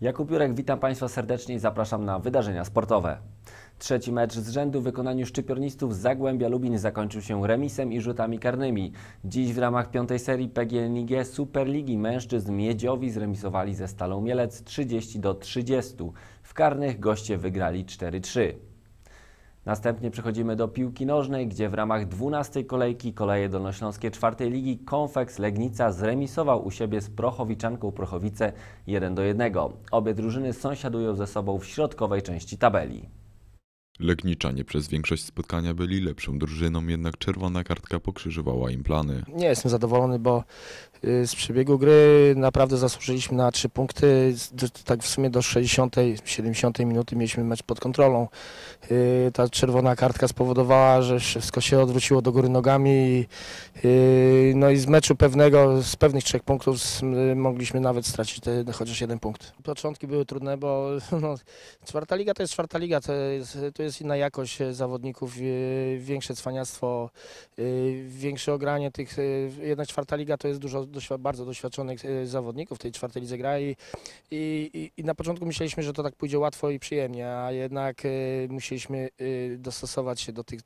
Jakub Jurek, witam Państwa serdecznie i zapraszam na wydarzenia sportowe. Trzeci mecz z rzędu w wykonaniu szczypiornistów Zagłębia Lubin zakończył się remisem i rzutami karnymi. Dziś w ramach piątej serii PGNiG Superligi mężczyzn Miedziowi zremisowali ze Stalą Mielec 30 do 30. W karnych goście wygrali 4-3. Następnie przechodzimy do piłki nożnej, gdzie w ramach 12 kolejki koleje dolnośląskie czwartej ligi Konfeks Legnica zremisował u siebie z Prochowiczanką Prochowice 1 do 1. Obie drużyny sąsiadują ze sobą w środkowej części tabeli. Legniczanie przez większość spotkania byli lepszą drużyną, jednak czerwona kartka pokrzyżowała im plany. Nie jestem zadowolony, bo Y, z przebiegu gry naprawdę zasłużyliśmy na trzy punkty. Tak w sumie do 60, 70 minuty mieliśmy mecz pod kontrolą. Y, ta czerwona kartka spowodowała, że wszystko się odwróciło do góry nogami. Y, no i z meczu pewnego, z pewnych trzech punktów mogliśmy nawet stracić te, chociaż jeden punkt. Początki były trudne, bo no, czwarta liga to jest czwarta liga. To jest, to jest inna jakość zawodników, większe cwaniactwo, większe ogranie tych. Jednak czwarta liga to jest dużo doświ bardzo doświadczonych e, zawodników tej czwartej lidze gra i, i, i, na początku myśleliśmy, że to tak pójdzie łatwo i przyjemnie, a jednak e, musieliśmy e, dostosować się do tych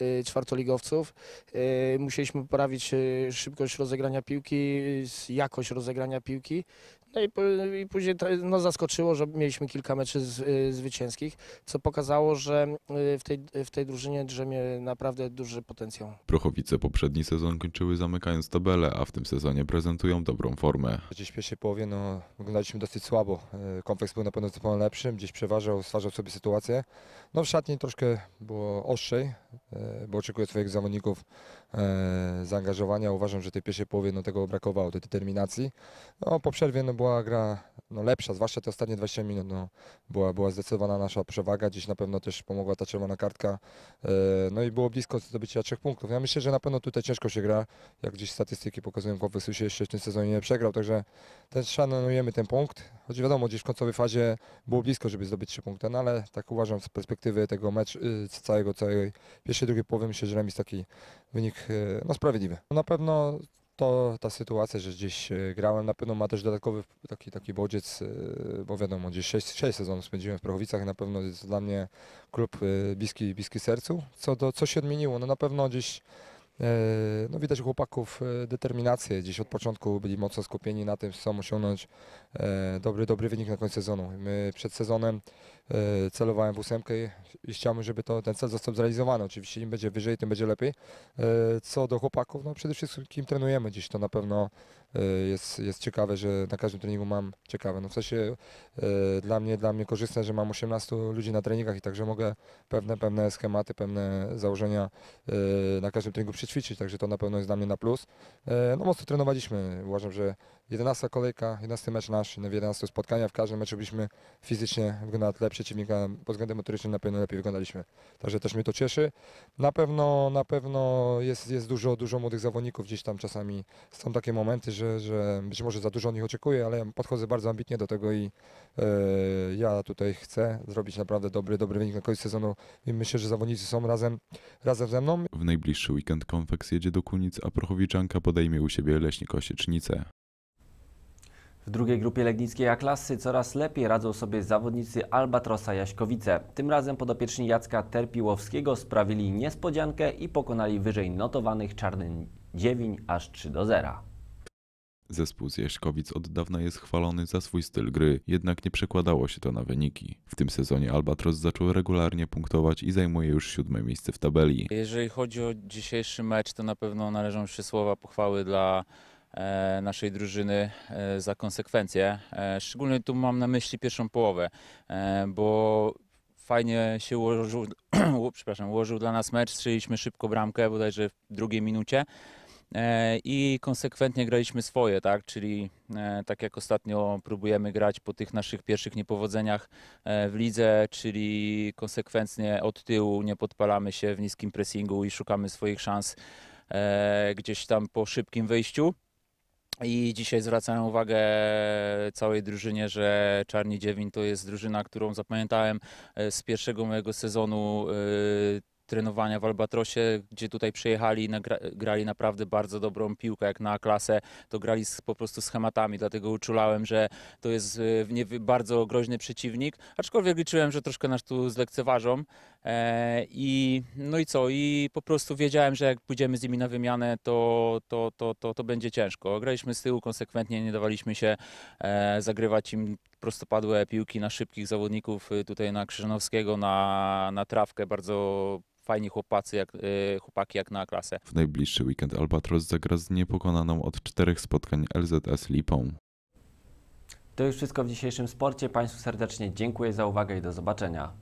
Y, czwartoligowców. Y, musieliśmy poprawić y, szybkość rozegrania piłki, jakość rozegrania piłki. No i, i później no, zaskoczyło, że mieliśmy kilka meczy z, zwycięskich, co pokazało, że w tej, w tej drużynie drzemie naprawdę duży potencjał. Prochowice poprzedni sezon kończyły zamykając tabelę, a w tym sezonie prezentują dobrą formę. Gdzieś w pierwszej połowie no, wyglądaliśmy dosyć słabo. Kompleks był na pewno zupełnie lepszym, gdzieś przeważał, stwarzał sobie sytuację. No w szatni troszkę było ostrzej, bo oczekuję swoich zawodników E, zaangażowania. Uważam, że tej pierwszej połowie no, tego brakowało, tej determinacji. No, po przerwie no, była gra no, lepsza, zwłaszcza te ostatnie 20 minut. No, była, była zdecydowana nasza przewaga, gdzieś na pewno też pomogła ta czerwona kartka. E, no i było blisko zdobycia trzech punktów. Ja myślę, że na pewno tutaj ciężko się gra, jak gdzieś statystyki pokazują, Kowalski się jeszcze w tym sezonie nie przegrał, także też szanujemy ten punkt. Choć wiadomo, gdzieś w końcowej fazie było blisko, żeby zdobyć trzy punkty, no ale tak uważam z perspektywy tego meczu, y, całego, całej pierwszej, drugiej połowy, myślę, że remis taki wynik e, no, sprawiedliwy. No, na pewno to ta sytuacja, że gdzieś e, grałem, na pewno ma też dodatkowy taki, taki bodziec, e, bo wiadomo, gdzieś 6, 6 sezonów spędziłem w Prochowicach, na pewno jest dla mnie klub bliski, bliski sercu. Co, do, co się odmieniło? No na pewno gdzieś E, no widać u chłopaków e, determinację, gdzieś od początku byli mocno skupieni na tym, chcą osiągnąć e, dobry, dobry wynik na końcu sezonu. My przed sezonem celowałem w ósemkę i chciałbym, żeby to, ten cel został zrealizowany. Oczywiście im będzie wyżej, tym będzie lepiej. Co do chłopaków, no przede wszystkim trenujemy gdzieś to na pewno E, jest, jest ciekawe, że na każdym treningu mam ciekawe. No w sensie e, dla mnie, dla mnie korzystne, że mam 18 ludzi na treningach i także mogę pewne, pewne schematy, pewne założenia e, na każdym treningu przećwiczyć, także to na pewno jest dla mnie na plus. No mocno trenowaliśmy. Uważam, że 11 kolejka, 11 mecz nasz, w 11 spotkania, w każdym meczu byliśmy fizycznie wyglądać lepiej przeciwnika, pod względem motorycznym na pewno lepiej wyglądaliśmy. Także też mnie to cieszy. Na pewno, na pewno jest, jest dużo, dużo młodych zawodników, gdzieś tam czasami są takie momenty, że że, że być może za dużo od nich oczekuję, ale ja podchodzę bardzo ambitnie do tego i e, ja tutaj chcę zrobić naprawdę dobry, dobry wynik na koniec sezonu i myślę, że zawodnicy są razem, razem ze mną. W najbliższy weekend Konfeks jedzie do Kunic, a Prochowiczanka podejmie u siebie Leśnik Osiecznicę. W drugiej grupie legnickiej A-klasy coraz lepiej radzą sobie zawodnicy Albatrosa Jaśkowice. Tym razem podopieczni Jacka Terpiłowskiego sprawili niespodziankę i pokonali wyżej notowanych Czarny 9 aż 3 do 0. Zespół z Jaśkowic od dawna jest chwalony za swój styl gry, jednak nie przekładało się to na wyniki. W tym sezonie Albatros zaczął regularnie punktować i zajmuje już siódme miejsce w tabeli. Jeżeli chodzi o dzisiejszy mecz, to na pewno należą się słowa pochwały dla e, naszej drużyny e, za konsekwencje. E, szczególnie tu mam na myśli pierwszą połowę, bo fajnie się ułożył, przepraszam, ułożył dla nas mecz, strzeliśmy szybko bramkę bodajże w drugiej minucie. E, i konsekwentnie graliśmy swoje, tak? Czyli e, tak jak ostatnio próbujemy grać po tych naszych pierwszych niepowodzeniach e, w lidze, czyli konsekwentnie od tyłu nie podpalamy się w niskim pressingu i szukamy swoich szans gdzieś tam po szybkim wyjściu. I dzisiaj zwracają uwagę całej drużynie, że Czarni Dziewin to jest drużyna, którą zapamiętałem z pierwszego mojego sezonu trenowania w Albatrosie, gdzie tutaj przyjechali i grali naprawdę bardzo dobrą piłkę, jak na klasę, to grali z, po prostu schematami, dlatego uczulałem, że to jest y, nie, bardzo groźny przeciwnik, aczkolwiek liczyłem, że troszkę nas tu zlekceważą e, i no i co, i po prostu wiedziałem, że jak pójdziemy z nimi na wymianę, to, to, to, to, to będzie ciężko. Graliśmy z tyłu konsekwentnie, nie dawaliśmy się e, zagrywać im prostopadłe piłki na szybkich zawodników, y, tutaj na Krzyżanowskiego, na, na trawkę bardzo fajni chłopacy, jak, y, chłopaki jak na klasę. W najbliższy weekend Albatros zagra z niepokonaną od czterech spotkań LZS Lipą. To już wszystko w dzisiejszym sporcie. Państwu serdecznie dziękuję za uwagę i do zobaczenia.